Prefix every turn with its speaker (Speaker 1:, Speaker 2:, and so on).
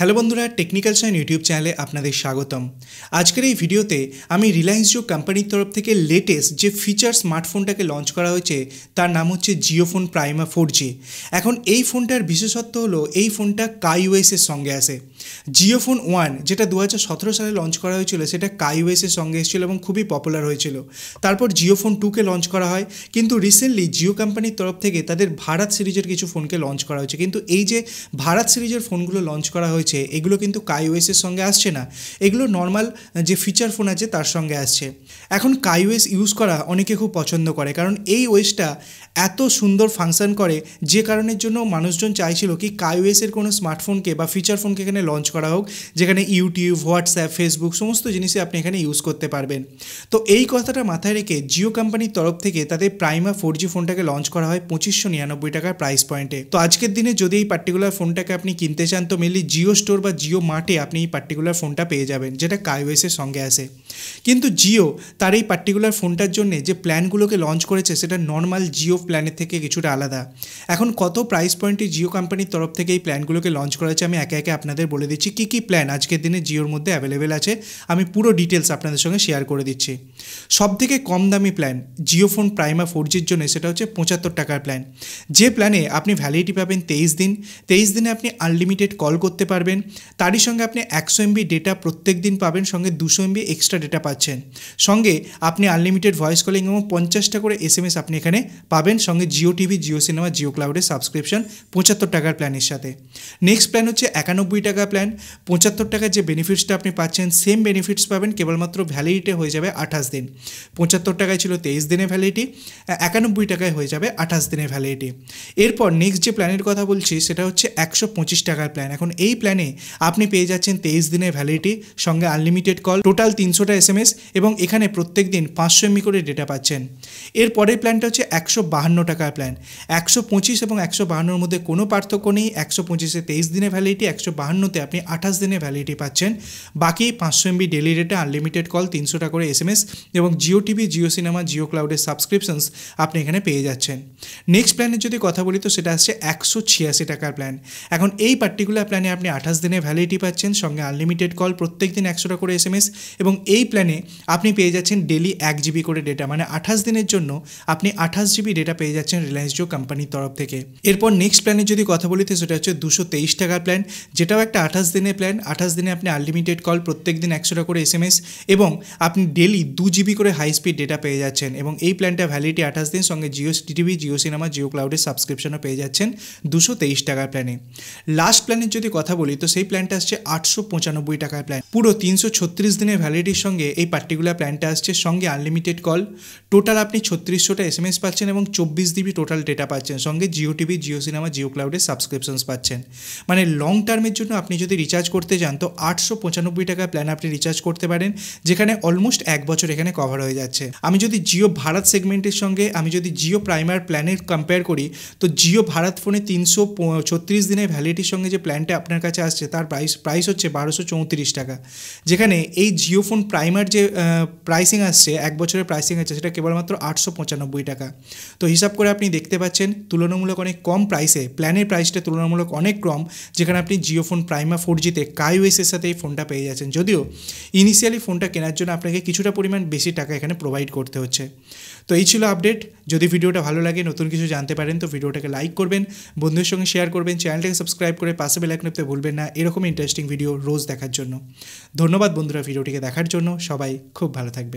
Speaker 1: hello বন্ধুরা technical sign YouTube চ্যানেলে আপনাদের স্বাগতম আজকের এই ভিডিওতে আমি রিলায়েন্স জিও কোম্পানির তরফ থেকে লেটেস্ট যে ফিচার স্মার্টফোনটাকে লঞ্চ করা হয়েছে তার নাম হচ্ছে Jio phone Prima four G এখন এই ফোনটার বিশেষত্ব হলো এই ফোনটা ওয়েসের সঙ্গে আসে জিও ফোন ওয়ান যেটা দু সালে লঞ্চ করা হয়েছিল সেটা ওয়েসের সঙ্গে এসেছিল এবং খুবই পপুলার হয়েছিল তারপর জিও ফোন টুকে লঞ্চ করা হয় কিন্তু রিসেন্টলি জিও কোম্পানির তরফ থেকে তাদের ভারত সিরিজের কিছু ফোনকে লঞ্চ করা হয়েছে কিন্তু এই যে ভারত সিরিজের ফোনগুলো লঞ্চ করা হয়েছে রয়েছে এগুলো কিন্তু কাইওএসের সঙ্গে আসছে না এগুলো নর্মাল যে ফিচার ফোন আছে তার সঙ্গে আসছে এখন কাইওএস ইউজ করা অনেকে খুব পছন্দ করে কারণ এই ওয়েসটা এত সুন্দর ফাংশন করে যে কারণের জন্য মানুষজন চাইছিল কি কাইওএসের কোনো স্মার্টফোনকে বা ফিচার ফোনকে এখানে লঞ্চ করা হোক যেখানে ইউটিউব হোয়াটসঅ্যাপ ফেসবুক সমস্ত জিনিসই আপনি এখানে ইউজ করতে পারবেন তো এই কথাটা মাথায় রেখে জিও কোম্পানির তরফ থেকে তাদের প্রাইমা ফোর জি ফোনটাকে লঞ্চ করা হয় পঁচিশশো নিরানব্বই টাকার প্রাইস পয়েন্টে তো আজকের দিনে যদি এই পার্টিকুলার ফোনটাকে আপনি কিনতে চান তো মেনলি জিও स्टोर जियो मार्टे अपनी पार्टिकुलार फोन पे जाएस संगे आसे কিন্তু জিও তার এই পার্টিকুলার ফোনটার জন্য যে প্ল্যানগুলোকে লঞ্চ করেছে সেটা নর্মাল জিও প্ল্যানের থেকে কিছুটা আলাদা এখন কত প্রাইস পয়েন্টে জিও কোম্পানির তরফ থেকে এই প্ল্যানগুলোকে লঞ্চ করা হয়েছে আমি একে একে আপনাদের বলে দিচ্ছি কী কী প্ল্যান আজকের দিনে জিওর মধ্যে অ্যাভেলেবেল আছে আমি পুরো ডিটেলস আপনাদের সঙ্গে শেয়ার করে দিচ্ছি সব থেকে কম দামি plan Jio phone Prima four জির জন্য সেটা হচ্ছে পঁচাত্তর টাকার প্ল্যান যে প্ল্যানে আপনি ভ্যালিডিটি পাবেন তেইশ দিন তেইশ দিনে আপনি আনলিমিটেড কল করতে পারবেন তারই সঙ্গে আপনি একশো এমবি ডেটা প্রত্যেক দিন পাবেন সঙ্গে দুশো এমবি এক্সট্রা ডেটা পাচ্ছেন সঙ্গে আপনি আনলিমিটেড ভয়েস কলিং এবং পঞ্চাশটা করে এস আপনি এখানে পাবেন সঙ্গে জিও টিভি জিও সিনেমা জিও ক্লাউডের সাবস্ক্রিপশন পঁচাত্তর টাকার প্ল্যানের সাথে নেক্সট প্ল্যান হচ্ছে একানব্বই টাকা প্ল্যান পঁচাত্তর টাকার যে বেনিফিটসটা আপনি পাচ্ছেন সেম বেনিফিটস পাবেন কেবলমাত্র ভ্যালিডিটি হয়ে যাবে আঠাশ দিন পঁচাত্তর টাকায় ছিল তেইশ দিনে ভ্যালিডিটি একানব্বই টাকায় হয়ে যাবে আঠাশ দিনে ভ্যালিডিটি এরপর নেক্সট যে প্ল্যানের কথা বলছি সেটা হচ্ছে একশো পঁচিশ টাকার প্ল্যান এখন এই প্ল্যানে আপনি পেয়ে যাচ্ছেন তেইশ দিনের ভ্যালিডিটি সঙ্গে আনলিমিটেড কল টোটাল তিনশোটা এসএমএস এবং এখানে প্রত্যেক দিন পাঁচশো এমবি করে ডেটা পাচ্ছেন এর পরের প্ল্যানটা হচ্ছে একশো বাহান্ন টাকার প্ল্যান একশো পঁচিশ এবং একশো বাহান্নর মধ্যে কোনো পার্থক্য নেই একশো পঁচিশে তেইশ দিনে ভ্যালিডিটি একশো বাহান্নতে আপনি আঠাশ দিনে ভ্যালিডিটি পাচ্ছেন বাকি পাঁচশো MB daily data unlimited call তিনশো টাকা করে এসএমএস এবং জিও টিভি জিও সিনেমা জিও ক্লাউডের সাবস্ক্রিপশনস আপনি এখানে পেয়ে যাচ্ছেন নেক্সট প্ল্যানের যদি কথা বলি তো সেটা আসছে একশো ছিয়াশি টাকার প্ল্যান এখন এই পার্টিকুলার প্ল্যানে আপনি আঠাশ দিনে ভ্যালিডিটি পাচ্ছেন সঙ্গে আনলিমিটেড কল প্রত্যেক দিন একশোটা করে এসএমএস এবং এই এই প্ল্যানে আপনি পেয়ে যাচ্ছেন ডেলি এক জিবি করে ডেটা মানে আঠাশ দিনের জন্য আপনি আঠাশ জিবি ডেটা পেয়ে যাচ্ছেন রিলায়েন্স জিও কোম্পানির তরফ থেকে এরপর নেক্সট প্ল্যানে যদি কথা বলি তো সেটা হচ্ছে দুশো তেইশ টাকার প্ল্যান যেটাও একটা আঠাশ দিনের প্ল্যান আঠাশ দিনে আপনি আনলিমিটেড কল প্রত্যেক দিন টাকা করে এস এম এস এবং আপনি ডেলি দু জিবি করে হাই স্পিড ডেটা পেয়ে যাচ্ছেন এবং এই প্ল্যানটা ভ্যালিডিটি আঠাশ দিন সঙ্গে জিও টিভি জিও সিনেমা জিও ক্লাউডের সাবস্ক্রিপশনও পেয়ে যাচ্ছেন দুশো তেইশ টাকার প্ল্যানে লাস্ট প্ল্যানের যদি কথা বলি তো সেই প্ল্যানটা আসছে আটশো পঁচানব্বই টাকার প্ল্যান পুরো তিনশো ছত্রিশ দিনের ভ্যালিডিটির সঙ্গে এই পার্টিকুলার প্ল্যানটা আসছে সঙ্গে আনলিমিটেড কল টোটাল আপনি ছত্রিশশোটা এস এম এস পাচ্ছেন এবং চব্বিশ জিবি টোটাল ডেটা পাচ্ছেন সঙ্গে জিও টিভি জিও সিনেমা জিও ক্লাউডের সাবস্ক্রিপশনস পাচ্ছেন মানে লং টার্মের জন্য আপনি যদি রিচার্জ করতে যান তো আটশো পঁচানব্বই টাকা প্ল্যান আপনি রিচার্জ করতে পারেন যেখানে অলমোস্ট এক বছর এখানে কভার হয়ে যাচ্ছে আমি যদি জিও ভারত সেগমেন্টের সঙ্গে আমি যদি জিও প্রাইমার প্ল্যানের কম্পেয়ার করি তো জিও ভারত ফোনে তিনশো ছত্রিশ দিনের ভ্যালিডিটির সঙ্গে যে প্ল্যানটা আপনার কাছে আসছে তার প্রাইস প্রাইস হচ্ছে বারোশো চৌত্রিশ টাকা যেখানে এই জিও ফোন প্রাইমার যে প্রাইসিং আসছে এক বছরের প্রাইসিং আছে সেটা কেবলমাত্র আটশো পঁচানব্বই টাকা তো হিসাব করে আপনি দেখতে পাচ্ছেন তুলনামূলক অনেক কম প্রাইসে প্ল্যানের প্রাইসটা তুলনামূলক অনেক কম যেখানে আপনি জিও ফোন প্রাইমা ফোর জিতে কাইওয়েসের সাথে এই ফোনটা পেয়ে যাচ্ছেন যদিও ইনিশিয়ালি ফোনটা কেনার জন্য আপনাকে কিছুটা পরিমাণ বেশি টাকা এখানে প্রোভাইড করতে হচ্ছে তো এই ছিল আপডেট যদি ভিডিওটা ভালো লাগে নতুন কিছু জানতে পারেন তো ভিডিওটাকে লাইক করবেন বন্ধুদের সঙ্গে শেয়ার করবেন চ্যানেলটাকে সাবস্ক্রাইব করে পাশে বেলাইকনতে ভুলবেন না এরকম ইন্টারেস্টিং ভিডিও রোজ দেখার জন্য ধন্যবাদ বন্ধুরা ভিডিওটিকে দেখার জন্য সবাই খুব ভালো থাকবেন